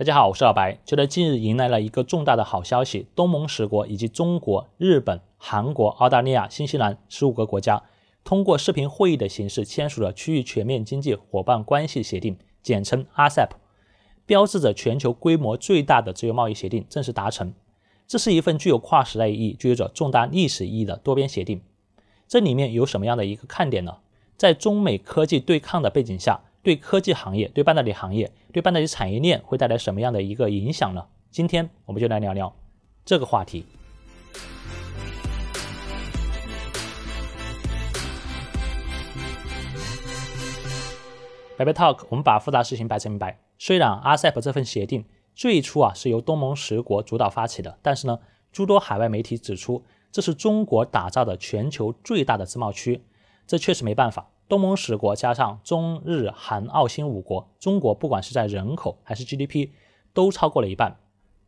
大家好，我是老白。就在近日，迎来了一个重大的好消息：东盟十国以及中国、日本、韩国、澳大利亚、新西兰十五个国家，通过视频会议的形式签署了区域全面经济伙伴关系协定，简称 RCEP，标志着全球规模最大的自由贸易协定正式达成。这是一份具有跨时代意义、具有着重大历史意义的多边协定。这里面有什么样的一个看点呢？在中美科技对抗的背景下。对科技行业、对半导体行业、对半导体产业链会带来什么样的一个影响呢？今天我们就来聊聊这个话题。Baby Talk，我们把复杂事情掰扯明白。虽然阿塞 p 这份协定最初啊是由东盟十国主导发起的，但是呢，诸多海外媒体指出，这是中国打造的全球最大的自贸区。这确实没办法。东盟十国加上中日韩澳新五国，中国不管是在人口还是 GDP，都超过了一半。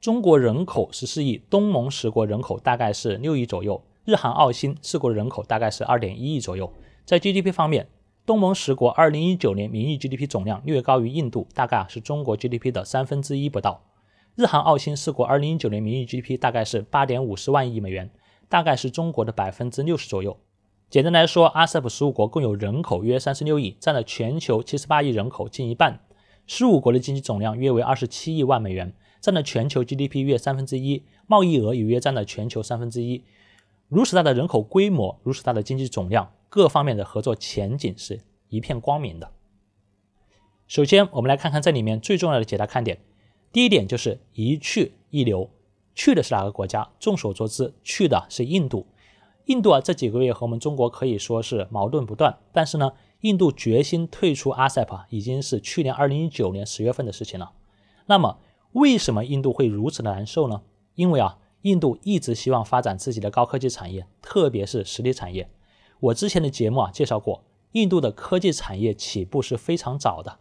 中国人口十四亿，东盟十国人口大概是六亿左右，日韩澳新四国人口大概是二点一亿左右。在 GDP 方面，东盟十国二零一九年名义 GDP 总量略高于印度，大概是中国 GDP 的三分之一不到。日韩澳新四国二零一九年名义 GDP 大概是八点五十万亿美元，大概是中国的百分之六十左右。简单来说，阿塞夫十五国共有人口约三十六亿，占了全球七十八亿人口近一半。十五国的经济总量约为二十七亿万美元，占了全球 GDP 约三分之一，贸易额也约占了全球三分之一。如此大的人口规模，如此大的经济总量，各方面的合作前景是一片光明的。首先，我们来看看这里面最重要的几大看点。第一点就是一去一留，去的是哪个国家？众所周知，去的是印度。印度啊，这几个月和我们中国可以说是矛盾不断。但是呢，印度决心退出阿塞啊、已经是去年二零一九年十月份的事情了。那么，为什么印度会如此的难受呢？因为啊，印度一直希望发展自己的高科技产业，特别是实体产业。我之前的节目啊介绍过，印度的科技产业起步是非常早的，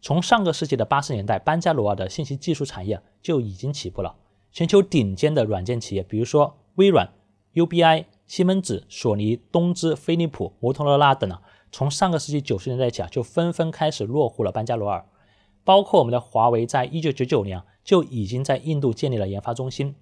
从上个世纪的八十年代，班加罗尔的信息技术产业就已经起步了。全球顶尖的软件企业，比如说微软、UBI。西门子、索尼、东芝、飞利浦、摩托罗拉等啊，从上个世纪九十年代起啊，就纷纷开始落户了班加罗尔。包括我们的华为，在一九九九年就已经在印度建立了研发中心。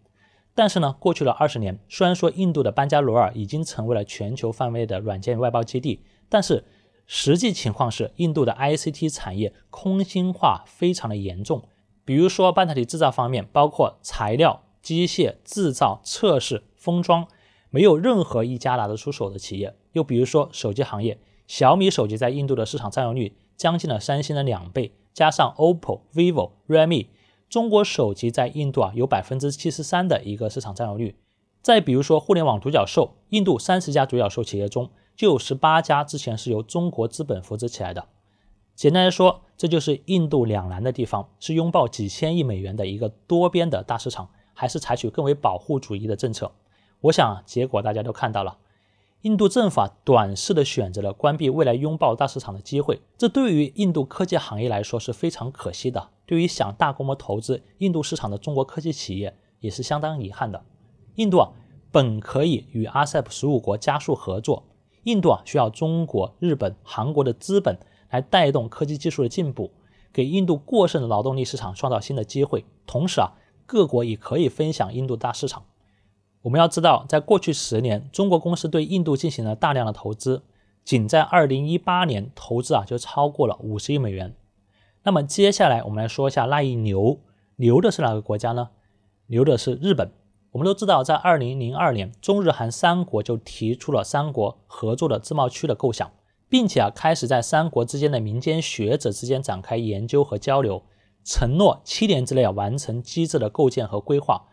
但是呢，过去了二十年，虽然说印度的班加罗尔已经成为了全球范围的软件外包基地，但是实际情况是，印度的 ICT 产业空心化非常的严重。比如说半导体制造方面，包括材料、机械制造、测试、封装。没有任何一家拿得出手的企业。又比如说手机行业，小米手机在印度的市场占有率将近了三星的两倍，加上 OPPO、VIVO、Realme，中国手机在印度啊有百分之七十三的一个市场占有率。再比如说互联网独角兽，印度三十家独角兽企业中就有十八家之前是由中国资本扶持起来的。简单来说，这就是印度两难的地方：是拥抱几千亿美元的一个多边的大市场，还是采取更为保护主义的政策？我想，结果大家都看到了，印度政府啊短视的选择了关闭未来拥抱大市场的机会，这对于印度科技行业来说是非常可惜的，对于想大规模投资印度市场的中国科技企业也是相当遗憾的。印度啊，本可以与阿塞十五国加速合作，印度啊需要中国、日本、韩国的资本来带动科技技术的进步，给印度过剩的劳动力市场创造新的机会，同时啊，各国也可以分享印度大市场。我们要知道，在过去十年，中国公司对印度进行了大量的投资，仅在二零一八年，投资啊就超过了五十亿美元。那么接下来，我们来说一下那一牛，牛的是哪个国家呢？牛的是日本。我们都知道，在二零零二年，中日韩三国就提出了三国合作的自贸区的构想，并且啊开始在三国之间的民间学者之间展开研究和交流，承诺七年之内啊完成机制的构建和规划。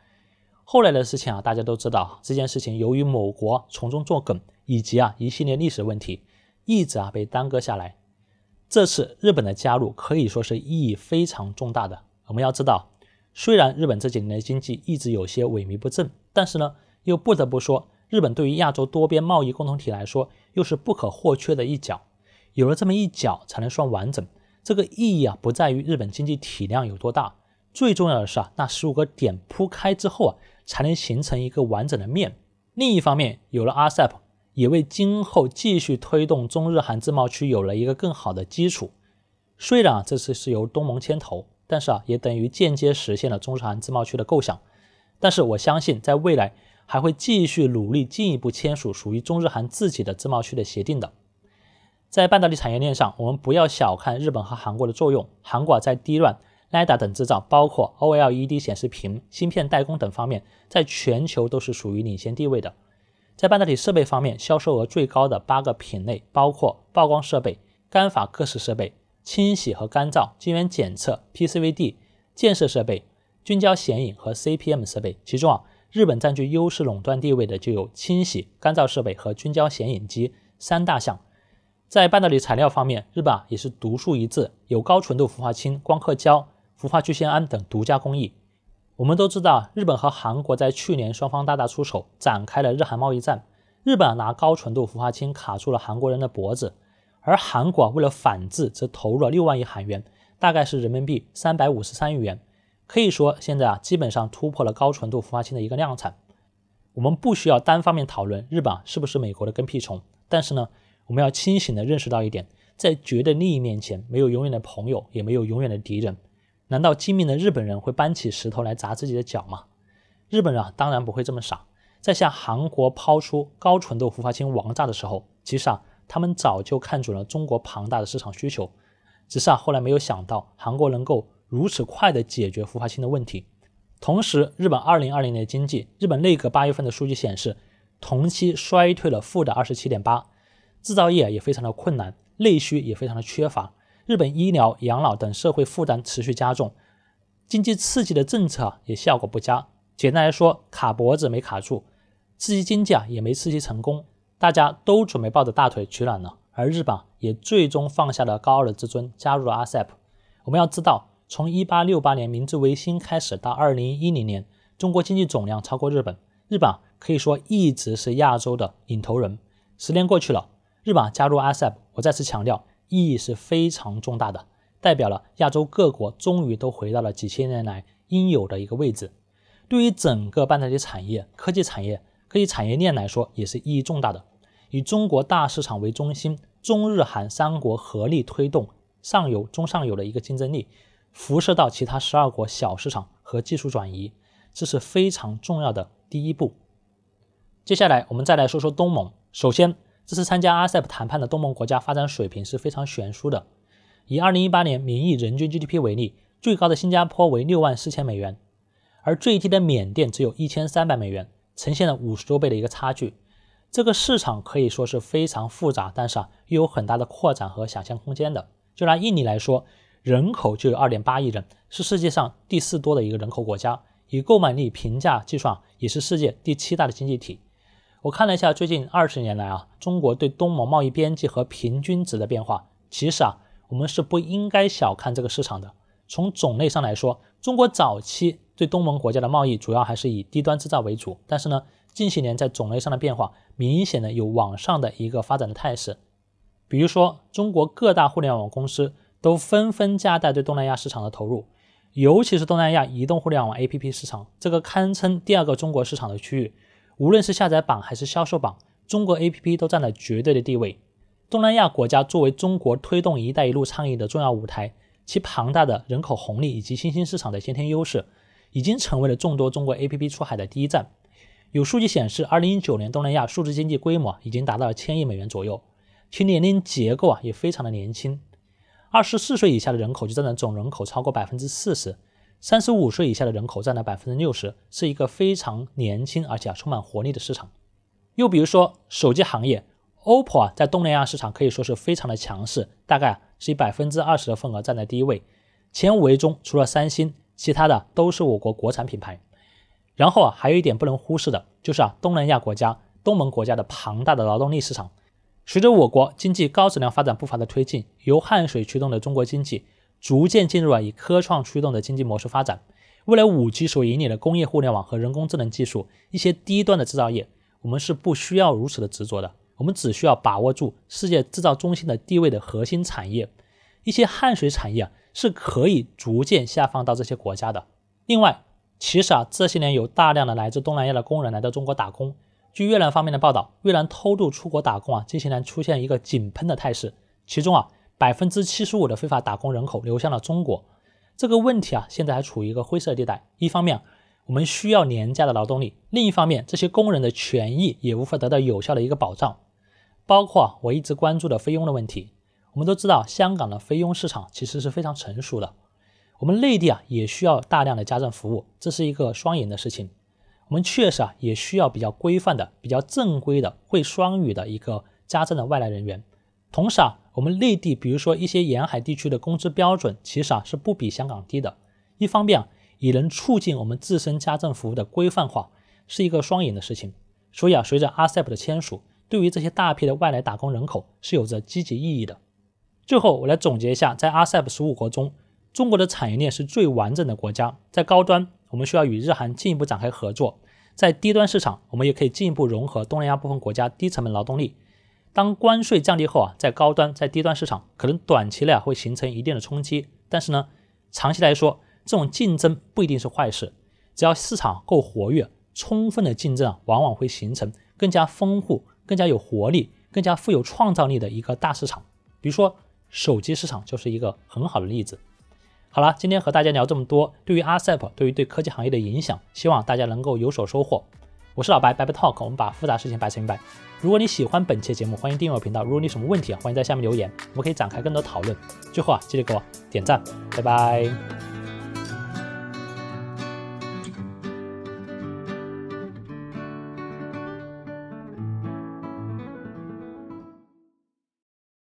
后来的事情啊，大家都知道。这件事情由于某国从中作梗，以及啊一系列历史问题，一直啊被耽搁下来。这次日本的加入可以说是意义非常重大的。我们要知道，虽然日本这几年的经济一直有些萎靡不振，但是呢，又不得不说，日本对于亚洲多边贸易共同体来说，又是不可或缺的一角。有了这么一角，才能算完整。这个意义啊，不在于日本经济体量有多大，最重要的是啊，那十五个点铺开之后啊。才能形成一个完整的面。另一方面，有了 RCEP，也为今后继续推动中日韩自贸区有了一个更好的基础。虽然啊这次是由东盟牵头，但是啊也等于间接实现了中日韩自贸区的构想。但是我相信，在未来还会继续努力进一步签署属于中日韩自己的自贸区的协定的。在半导体产业链上，我们不要小看日本和韩国的作用。韩国在低端。l 雷达等制造，包括 OLED 显示屏、芯片代工等方面，在全球都是属于领先地位的。在半导体设备方面，销售额最高的八个品类包括曝光设备、干法刻蚀设备、清洗和干燥、晶圆检测、PCVD、建设设备、均胶显影和 CPM 设备。其中啊，日本占据优势垄断地位的就有清洗、干燥设备和均胶显影机三大项。在半导体材料方面，日本啊也是独树一帜，有高纯度氟化氢、光刻胶。氟化聚酰胺等独家工艺。我们都知道，日本和韩国在去年双方大打出手，展开了日韩贸易战。日本拿高纯度氟化氢卡住了韩国人的脖子，而韩国为了反制，则投入了六万亿韩元，大概是人民币三百五十三亿元。可以说，现在啊，基本上突破了高纯度氟化氢的一个量产。我们不需要单方面讨论日本是不是美国的跟屁虫，但是呢，我们要清醒的认识到一点，在绝对利益面前，没有永远的朋友，也没有永远的敌人。难道精明的日本人会搬起石头来砸自己的脚吗？日本人啊，当然不会这么傻，在向韩国抛出高纯度氟化氢王炸的时候，其实啊，他们早就看准了中国庞大的市场需求，只是啊，后来没有想到韩国能够如此快的解决氟化氢的问题。同时，日本二零二零年的经济，日本内阁八月份的数据显示，同期衰退了负的二十七点八，制造业也非常的困难，内需也非常的缺乏。日本医疗、养老等社会负担持续加重，经济刺激的政策也效果不佳。简单来说，卡脖子没卡住，刺激经济啊也没刺激成功，大家都准备抱着大腿取暖了。而日本也最终放下了高傲的自尊，加入了阿 s e p 我们要知道，从一八六八年明治维新开始到二零一零年，中国经济总量超过日本，日本可以说一直是亚洲的领头人。十年过去了，日本加入阿 s e p 我再次强调。意义是非常重大的，代表了亚洲各国终于都回到了几千年来应有的一个位置。对于整个半导体产业、科技产业、科技产业链来说，也是意义重大的。以中国大市场为中心，中日韩三国合力推动上游、中上游的一个竞争力，辐射到其他十二国小市场和技术转移，这是非常重要的第一步。接下来，我们再来说说东盟。首先，这次参加 ASEP 谈判的东盟国家发展水平是非常悬殊的。以二零一八年名义人均 GDP 为例，最高的新加坡为六万四千美元，而最低的缅甸只有一千三百美元，呈现了五十多倍的一个差距。这个市场可以说是非常复杂，但是啊又有很大的扩展和想象空间的。就拿印尼来说，人口就有二点八亿人，是世界上第四多的一个人口国家，以购买力平价计算，也是世界第七大的经济体。我看了一下最近二十年来啊，中国对东盟贸易边际和平均值的变化。其实啊，我们是不应该小看这个市场的。从种类上来说，中国早期对东盟国家的贸易主要还是以低端制造为主，但是呢，近些年在种类上的变化明显的有往上的一个发展的态势。比如说，中国各大互联网公司都纷纷加大对东南亚市场的投入，尤其是东南亚移动互联网 APP 市场，这个堪称第二个中国市场的区域。无论是下载榜还是销售榜，中国 A P P 都占了绝对的地位。东南亚国家作为中国推动“一带一路”倡议的重要舞台，其庞大的人口红利以及新兴市场的先天优势，已经成为了众多中国 A P P 出海的第一站。有数据显示，二零一九年东南亚数字经济规模已经达到了千亿美元左右，其年龄结构啊也非常的年轻，二十四岁以下的人口就占了总人口超过百分之四十。三十五岁以下的人口占了百分之六十，是一个非常年轻而且充满活力的市场。又比如说手机行业，OPPO 啊在东南亚市场可以说是非常的强势，大概是以百分之二十的份额站在第一位。前五位中除了三星，其他的都是我国国产品牌。然后啊还有一点不能忽视的就是啊东南亚国家、东盟国家的庞大的劳动力市场。随着我国经济高质量发展步伐的推进，由汗水驱动的中国经济。逐渐进入了以科创驱动的经济模式发展。未来五 G 所引领的工业互联网和人工智能技术，一些低端的制造业，我们是不需要如此的执着的。我们只需要把握住世界制造中心的地位的核心产业，一些汗水产业啊是可以逐渐下放到这些国家的。另外，其实啊这些年有大量的来自东南亚的工人来到中国打工。据越南方面的报道，越南偷渡出国打工啊，近些年出现一个井喷的态势，其中啊。百分之七十五的非法打工人口流向了中国，这个问题啊，现在还处于一个灰色地带。一方面，我们需要廉价的劳动力；另一方面，这些工人的权益也无法得到有效的一个保障，包括我一直关注的非佣的问题。我们都知道，香港的非佣市场其实是非常成熟的。我们内地啊，也需要大量的家政服务，这是一个双赢的事情。我们确实啊，也需要比较规范的、比较正规的、会双语的一个家政的外来人员。同时啊。我们内地，比如说一些沿海地区的工资标准，其实啊是不比香港低的。一方面啊，也能促进我们自身家政服务的规范化，是一个双赢的事情。所以啊，随着 ASEP 的签署，对于这些大批的外来打工人口是有着积极意义的。最后，我来总结一下，在 ASEP 十五国中，中国的产业链是最完整的国家。在高端，我们需要与日韩进一步展开合作；在低端市场，我们也可以进一步融合东南亚部分国家低成本劳动力。当关税降低后啊，在高端、在低端市场，可能短期内啊会形成一定的冲击。但是呢，长期来说，这种竞争不一定是坏事。只要市场够活跃，充分的竞争啊，往往会形成更加丰富、更加有活力、更加富有创造力的一个大市场。比如说，手机市场就是一个很好的例子。好了，今天和大家聊这么多，对于 r c e p 对于对科技行业的影响，希望大家能够有所收获。我是老白，白白 talk，我们把复杂事情白成白。如果你喜欢本期节目，欢迎订阅我频道。如果你有什么问题，欢迎在下面留言，我们可以展开更多讨论。最后啊，记得给我点赞，拜拜。